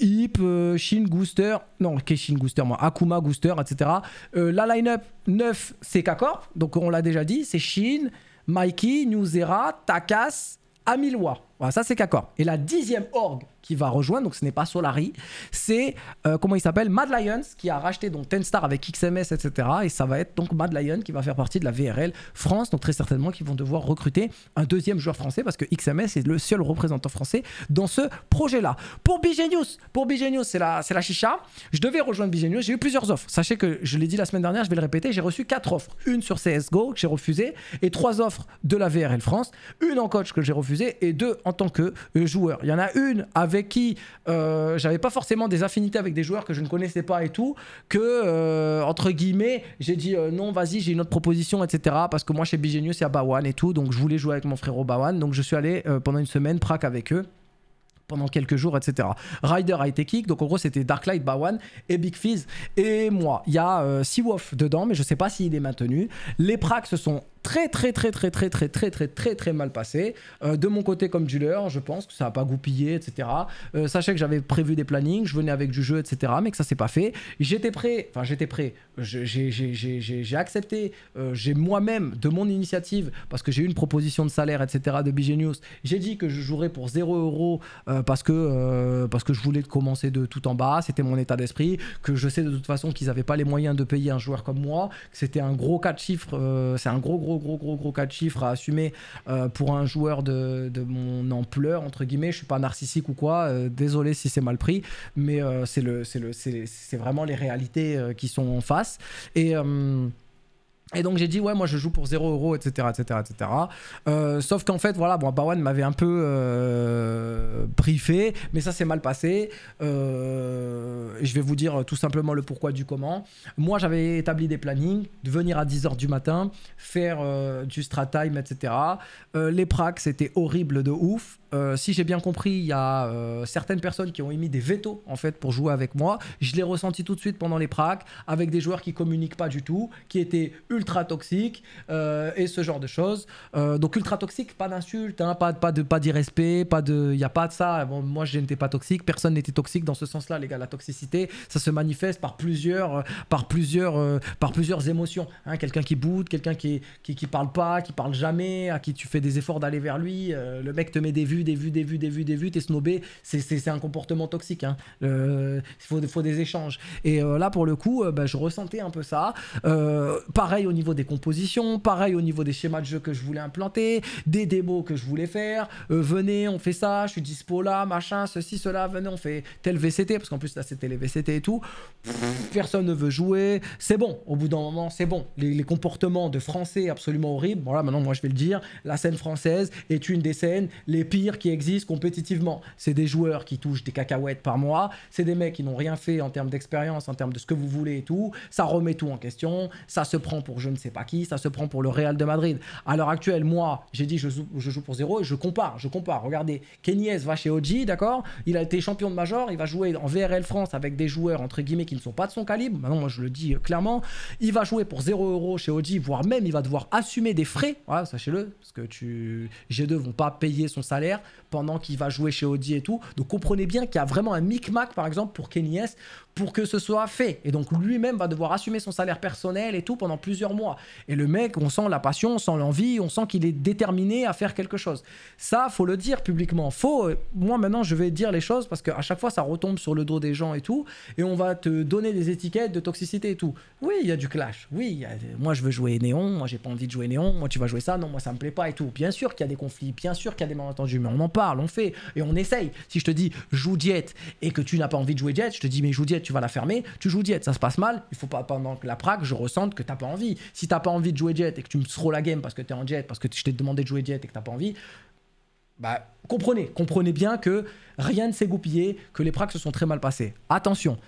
Hip, hein, Shin, Gooster, non, qu'est Shin Gooster, moi, Akuma, Gooster, etc. la line-up 9, c'est Kakor, donc on l'a déjà dit, c'est Shin, Mikey, Newzera, Takas, Amilwa. Voilà, ça c'est qu'accord. Et la dixième orgue qui va rejoindre, donc ce n'est pas Solari, c'est, euh, comment il s'appelle Mad Lions, qui a racheté donc Tenstar avec XMS, etc. Et ça va être donc Mad Lions qui va faire partie de la VRL France, donc très certainement qu'ils vont devoir recruter un deuxième joueur français, parce que XMS est le seul représentant français dans ce projet-là. Pour Bigenius, pour Bigenius, c'est la, c'est la chicha. Je devais rejoindre Bigenius, j'ai eu plusieurs offres. Sachez que je l'ai dit la semaine dernière, je vais le répéter, j'ai reçu quatre offres. Une sur CSGO que j'ai refusé et trois offres de la VRL France, une en coach que j'ai refusé et deux en en tant que euh, joueur. Il y en a une avec qui euh, j'avais pas forcément des affinités avec des joueurs que je ne connaissais pas et tout, que euh, entre guillemets, j'ai dit non, vas-y, j'ai une autre proposition, etc. Parce que moi chez Bigenius, il y a Bawan et tout, donc je voulais jouer avec mon frère Bawan, donc je suis allé pendant une semaine prac avec eux pendant quelques jours, etc. Ryder a été kick, donc en gros c'était Darklight, Bawan et Big Fizz et moi. Il y a euh, Seawolf dedans, mais je sais pas s'il est maintenu. Les pracs se sont très très très très très très très très très très mal passé. Euh, de mon côté comme du je pense que ça a pas goupillé, etc. Euh, sachez que j'avais prévu des plannings, je venais avec du jeu, etc. Mais que ça s'est pas fait. J'étais prêt, enfin j'étais prêt. J'ai accepté, euh, j'ai moi-même de mon initiative parce que j'ai eu une proposition de salaire, etc. de bigenius J'ai dit que je jouerais pour 0 euros parce que parce que je voulais commencer de tout en bas. C'était mon état d'esprit. Que je sais de toute façon qu'ils avaient pas les moyens de payer un joueur comme moi. Que c'était un gros cas de chiffres, c'est un gros gros gros, gros, gros, gros cas de chiffres à assumer euh, pour un joueur de, mon ampleur, entre guillemets. Je suis pas narcissique ou quoi. Euh, désolé si c'est mal pris, mais euh, c'est le, le, vraiment les réalités qui sont en face. Et. Et donc j'ai dit ouais moi je joue pour 0 euros etc etc etc. sauf qu'en fait voilà bon Bawan m'avait un peu euh, briefé mais ça s'est mal passé. Euh, je vais vous dire tout simplement le pourquoi du comment. Moi j'avais établi des plannings de venir à 10h du matin faire euh, du strat time, etc. les pracs c'était horrible de ouf. Euh, si j'ai bien compris, il y a euh, certaines personnes qui ont émis des veto en fait pour jouer avec moi. Je l'ai ressenti tout de suite pendant les pracs avec des joueurs qui communiquent pas du tout, qui étaient ultra toxiques euh, et ce genre de choses. donc ultra toxique, pas d'insultes, hein, pas de pas d'irrespect, pas de, il y a pas de ça. moi je n'étais pas toxique, personne n'était toxique dans ce sens-là, les gars. La toxicité, ça se manifeste par plusieurs, par plusieurs, par plusieurs émotions. Hein. quelqu'un qui boude, quelqu'un qui, qui, qui parle pas, qui parle jamais, à qui tu fais des efforts d'aller vers lui, le mec te met des vues des vues, des vues, des vues, des vues, t'es snobé, c'est un comportement toxique. Il hein. euh, faut, des échanges. Et euh, là, pour le coup, euh, bah, je ressentais un peu ça. pareil au niveau des compositions, pareil au niveau des schémas de jeu que je voulais implanter, des démos que je voulais faire. venez, on fait ça, je suis dispo là, machin, ceci, cela, venez, on fait tel VCT, parce qu'en plus là, c'était les VCT et tout. personne ne veut jouer. C'est bon, au bout d'un moment, c'est bon. Les, les comportements de Français absolument horribles, Voilà. maintenant, moi, je vais le dire, la scène française est une des scènes les pires qui existent compétitivement. C'est des joueurs qui touchent des cacahuètes par mois, c'est des mecs qui n'ont rien fait en termes d'expérience, en termes de ce que vous voulez et tout. Ça remet tout en question, ça se prend pour je ne sais pas qui, ça se prend pour le Real de Madrid. À l'heure actuelle, moi, j'ai dit je joue, pour zéro et je compare, je compare. Regardez, Kenyes va chez Oji, d'accord Il a été champion de major, il va jouer en VRL France avec des joueurs entre guillemets qui ne sont pas de son calibre. Maintenant, moi je le dis euh, clairement, il va jouer pour 0 euros chez Oji, voire même il va devoir assumer des frais, sachez-le, parce que tu G2 vont pas payer son salaire pendant qu'il va jouer chez Audi et tout. Donc comprenez bien qu'il y a vraiment un micmac, par exemple, pour Kenny S, pour que ce soit fait. Et donc lui-même va devoir assumer son salaire personnel et tout pendant plusieurs mois. Et le mec, on sent la passion, on sent l'envie, on sent qu'il est déterminé à faire quelque chose. Ça, faut le dire publiquement. Faut, euh, moi maintenant, je vais dire les choses parce qu'à chaque fois, ça retombe sur le dos des gens et tout. Et on va te donner des étiquettes de toxicité et tout. Oui, il y a du clash. Oui, moi je veux jouer néon, moi j'ai pas envie de jouer néon, moi tu vas jouer ça, non, moi ça me plaît pas et tout. Bien sûr qu'il y a des conflits, bien sûr qu'il y a des malentendus, mais on en parle, on fait et on essaye. Si je te dis joue diète et que tu n'as pas envie de jouer diète je te dis mais joue diète tu vas la fermer. Tu joues diète, ça se passe mal. Il faut pas pendant que la prague, je ressens que t'as pas envie. Si t'as pas envie de jouer diète et que tu me throws la game parce que t'es en diète, parce que je t'ai demandé de jouer diète et que t'as pas envie, bah, comprenez, comprenez bien que rien ne s'est goupillé, que les praques se sont très mal passées. Attention,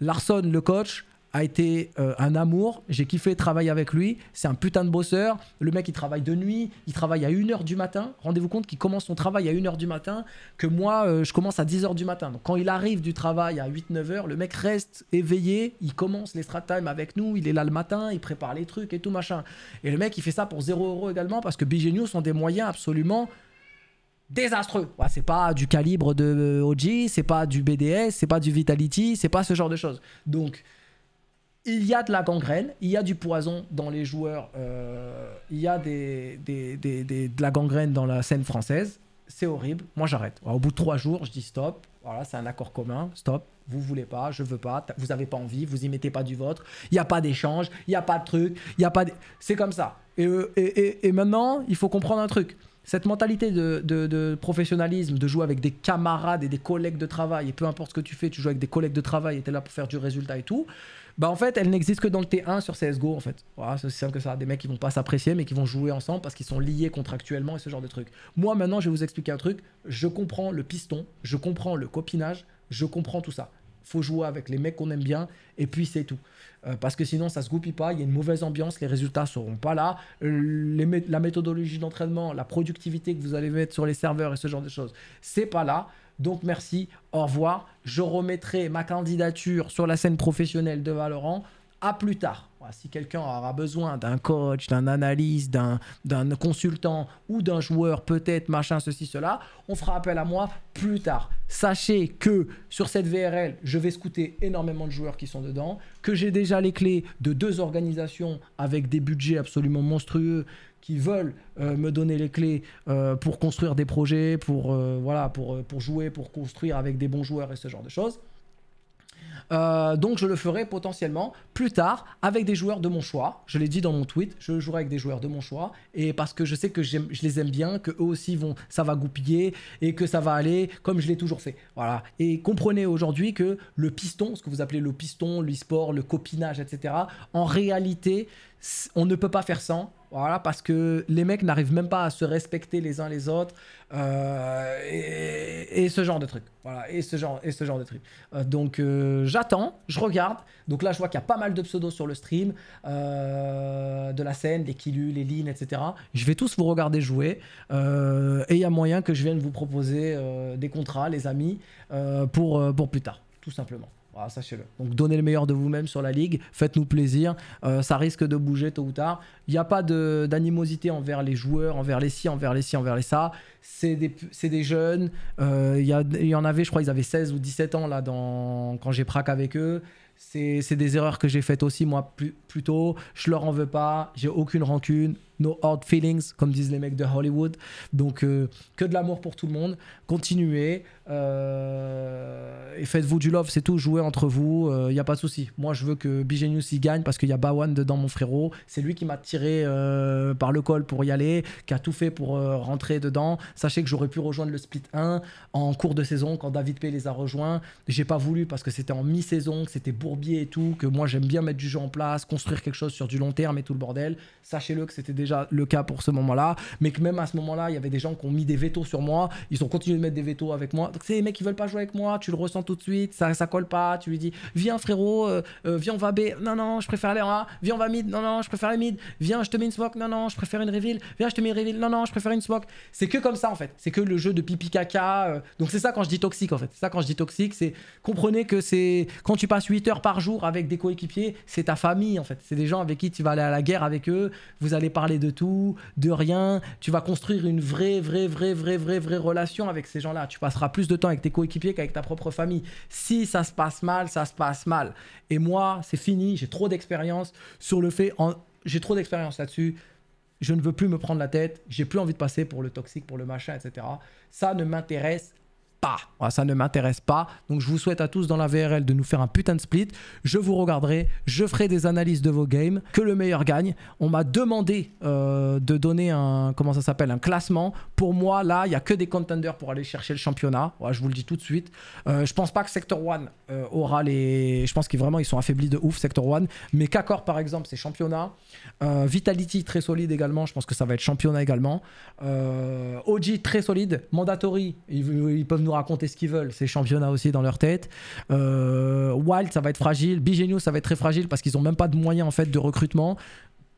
Larson, le coach, a été euh, un amour. J'ai kiffé travailler avec lui. C'est un putain de bosseur. Le mec, il travaille de nuit. Il travaille à 1h du matin. Rendez-vous compte qu'il commence son travail à 1h du matin, que moi, euh, je commence à 10h du matin. Donc quand il arrive du travail à 8-9h, le mec reste éveillé. Il commence les strat time avec nous. Il est là le matin. Il prépare les trucs et tout machin. Et le mec, il fait ça pour 0 euros également parce que News sont des moyens absolument désastreux. c'est pas du calibre de euh, OG, c'est pas du BDS, c'est pas du Vitality, c'est pas ce genre de choses. Donc, il y a de la gangrène, il y a du poison dans les joueurs, euh, il y a des, de la gangrène dans la scène française. C'est horrible. Moi, j'arrête. Au bout de trois jours, je dis stop. Voilà, c'est un accord commun. Stop. Vous voulez pas, je veux pas, vous avez pas envie, vous y mettez pas du vôtre. Il n'y a pas d'échange, il n'y a pas de truc, il y a pas. C'est comme ça. Euh, et, et, et, maintenant, il faut comprendre un truc. Cette mentalité de, de, de professionnalisme, de jouer avec des camarades et des collègues de travail, et peu importe ce que tu fais, tu joues avec des collègues de travail et tu es là pour faire du résultat et tout, bah en fait, elle n'existe que dans le T1 sur CSGO en fait. Voilà, c'est aussi simple que ça. Des mecs qui vont pas s'apprécier mais qui vont jouer ensemble parce qu'ils sont liés contractuellement et ce genre de trucs. Moi maintenant, je vais vous expliquer un truc. Je comprends le piston, je comprends le copinage, je comprends tout ça. Faut jouer avec les mecs qu'on aime bien et puis c'est tout. Euh, parce que sinon, ça se goupille pas, il y a une mauvaise ambiance, les résultats seront pas là. Euh, la méthodologie d'entraînement, la productivité que vous allez mettre sur les serveurs et ce genre de choses, c'est pas là. Donc merci, au revoir. Je remettrai ma candidature sur la scène professionnelle de Valorant. À plus tard. Si quelqu'un aura besoin d'un coach, d'un analyste, d'un consultant ou d'un joueur, peut-être, machin, ceci, cela, on fera appel à moi plus tard. Sachez que sur cette VRL, je vais scouter énormément de joueurs qui sont dedans, que j'ai déjà les clés de deux organisations avec des budgets absolument monstrueux qui veulent euh, me donner les clés euh, pour construire des projets, pour, euh, voilà, pour, pour jouer, pour construire avec des bons joueurs et ce genre de choses. donc je le ferai potentiellement plus tard avec des joueurs de mon choix. Je l'ai dit dans mon tweet, je jouerai avec des joueurs de mon choix et parce que je sais que je les aime bien, que eux aussi vont, ça va goupiller et que ça va aller comme je l'ai toujours fait. Voilà. Et comprenez aujourd'hui que le piston, ce que vous appelez le piston, l'e-sport, le copinage, etc. En réalité, on ne peut pas faire sans voilà, parce que les mecs n'arrivent même pas à se respecter les uns les autres euh, et, ce genre de truc. Voilà, et ce genre, et ce genre de truc. Euh, donc euh, j'attends, je regarde. Donc là, je vois qu'il y a pas mal de pseudos sur le stream, de la scène, des kilus, les lignes, etc. Je vais tous vous regarder jouer et il y a moyen que je vienne vous proposer des contrats, les amis, pour, pour plus tard, tout simplement. Ah, sachez Donc donnez le meilleur de vous-même sur la ligue, faites-nous plaisir, euh, ça risque de bouger tôt ou tard. Il n'y a pas d'animosité envers les joueurs, envers les ci, envers les ci, envers les ça. C'est des, jeunes, euh, il y, en avait, je crois, ils avaient 16 ou 17 ans là, dans, quand j'ai prac avec eux. C'est des erreurs que j'ai faites aussi, moi, plus, plus tôt. Je leur en veux pas, j'ai aucune rancune, no hard feelings, comme disent les mecs de Hollywood. Donc, euh, que de l'amour pour tout le monde. Continuez euh, et faites-vous du love, c'est tout. Jouez entre vous, il euh, n'y a pas de souci. Moi, je veux que News y gagne parce qu'il y a Bawan dedans, mon frérot. C'est lui qui m'a tiré par le col pour y aller, qui a tout fait pour rentrer dedans. Sachez que j'aurais pu rejoindre le split 1 en cours de saison quand David P les a rejoints. J'ai pas voulu parce que c'était en mi-saison, que c'était bourbier et tout, que moi j'aime bien mettre du jeu en place, construire quelque chose sur du long terme et tout le bordel. Sachez-le que c'était déjà le cas pour ce moment-là, mais que même à ce moment-là, il y avait des gens qui ont mis des veto sur moi, ils ont continué de mettre des veto avec moi. c'est les mecs qui veulent pas jouer avec moi, tu le ressens tout de suite, ça, ça colle pas, tu lui dis, viens frérot, euh, euh, viens on va B, non non, je préfère les A, viens on va mid, non non, je préfère les mid, viens je te mets une smoke, non non, je préfère une reveal, viens je te mets une reveal, non non, je préfère une smoke. C'est que comme ça en fait, c'est que le jeu de pipi caca. Euh, donc c'est ça quand je dis toxique en fait, c'est ça quand je dis toxique, c'est comprenez que c'est quand tu passes 8 heures par jour avec des coéquipiers, c'est ta famille en fait, c'est des gens avec qui tu vas aller à la guerre avec eux, vous allez parler de tout, de rien. Tu vas construire une vraie, vraie, vraie, vraie, vraie, vraie relation avec ces gens-là. Tu passeras plus de temps avec tes coéquipiers qu'avec ta propre famille. Si ça se passe mal, ça se passe mal. Et moi, c'est fini. J'ai trop d'expérience sur le fait. J'ai trop d'expérience là-dessus. Je ne veux plus me prendre la tête. J'ai plus envie de passer pour le toxique, pour le machin, etc. Ça ne m'intéresse pas. ça ne m'intéresse pas. Donc je vous souhaite à tous dans la VRL de nous faire un putain de split. Je vous regarderai, je ferai des analyses de vos games. Que le meilleur gagne. On m'a demandé euh, de donner un, comment ça s'appelle, un classement. Pour moi, là, il n'y a que des contenders pour aller chercher le championnat. je vous le dis tout de suite. Euh, je pense pas que Sector One euh, aura les... Je pense qu'ils vraiment ils sont affaiblis de ouf, Sector One. Mais Kakor, par exemple, c'est championnat. Vitality, très solide également. Je pense que ça va être championnat également. OG, très solide. Mandatory, ils, ils peuvent nous raconter ce qu'ils veulent. C'est championnat aussi dans leur tête. Euh, Wild, ça va être fragile. new ça va être très fragile parce qu'ils n'ont même pas de moyens en fait de recrutement.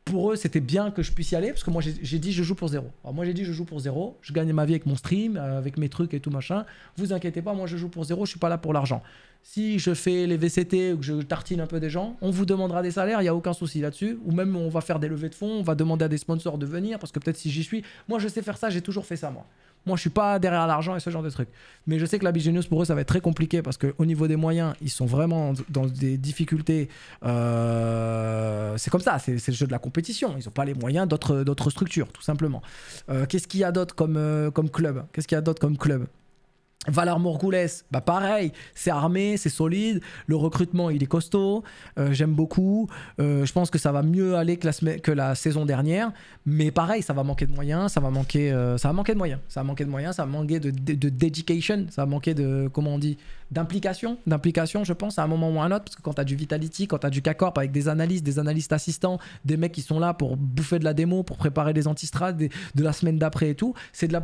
Pour eux, c'était bien que je puisse y aller parce que moi, j'ai dit je joue pour zéro. moi, j'ai dit je joue pour zéro. Je gagne ma vie avec mon stream, euh, avec mes trucs et tout machin. Vous inquiétez pas, moi, je joue pour zéro. Je suis pas là pour l'argent. Si je fais les VCT ou que je tartine un peu des gens, on vous demandera des salaires, il n'y a aucun souci là-dessus. Ou même on va faire des levées de fonds, on va demander à des sponsors de venir, parce que peut-être si j'y suis, moi je sais faire ça, j'ai toujours fait ça moi. Moi, je suis pas derrière l'argent et ce genre de trucs. Mais je sais que la Genius, pour eux, ça va être très compliqué parce qu'au niveau des moyens, ils sont vraiment dans des difficultés. Euh, c'est comme ça, c'est le jeu de la compétition. Ils n'ont pas les moyens d'autres structures, tout simplement. Euh, qu'est-ce qu'il y a d'autre comme, euh, comme club Qu'est-ce qu'il y a d'autre comme club Valar Morgoules, bah pareil, c'est armé, c'est solide, le recrutement il est costaud, euh, j'aime beaucoup, euh, je pense que ça va mieux aller que la, que la, saison dernière, mais pareil, ça va manquer de moyens, ça va manquer, euh, ça va manquer de moyens, ça va manquer de moyens, ça va manquer de, dedication, ça va manquer de, comment on dit, d'implication, d'implication je pense à un moment ou à un autre, parce que quand t'as du Vitality, quand t'as du K-Corp avec des analystes, des analystes assistants, des mecs qui sont là pour bouffer de la démo, pour préparer des antistrades de la semaine d'après et tout, c'est de, la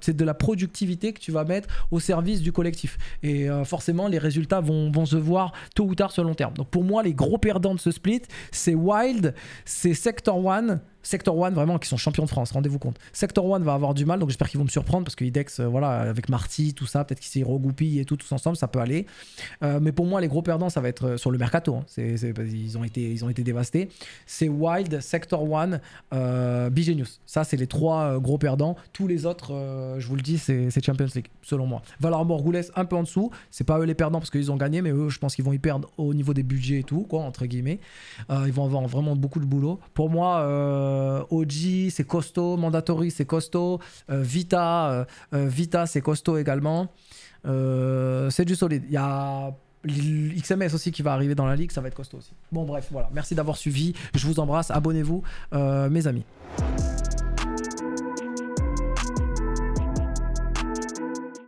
c'est de la productivité que tu vas mettre au service du collectif. Et euh, forcément, les résultats vont, vont, se voir tôt ou tard sur long terme. Donc pour moi, les gros perdants de ce split, c'est Wild, c'est Sector One Sector 1 vraiment, qui sont champions de France, rendez-vous compte. Sector 1 va avoir du mal, donc j'espère qu'ils vont me surprendre parce que Idex, euh, voilà, avec Marty, tout ça, peut-être qu'ils s'y regoupillent et tout, tous ensemble, ça peut aller. Euh, mais pour moi, les gros perdants, ça va être euh, sur le mercato. Hein. ils, ont été, ils ont été dévastés. C'est Wild, Sector 1 euh, Bigenius. Ça, c'est les trois gros perdants. Tous les autres, je vous le dis, c'est Champions League, selon moi. Valor Morgoules, un peu en dessous. C'est pas eux les perdants parce qu'ils ont gagné, mais eux, je pense qu'ils vont y perdre au niveau des budgets et tout, quoi, entre guillemets. ils vont avoir vraiment beaucoup de boulot. Pour moi, euh, OG, c'est costaud. Mandatory, c'est costaud. Euh, Vita, euh, Vita c'est costaud également. c'est du solide. Il y a XMS aussi qui va arriver dans la ligue, ça va être costaud aussi. Bon bref, voilà. Merci d'avoir suivi. Je vous embrasse. Abonnez-vous, mes amis.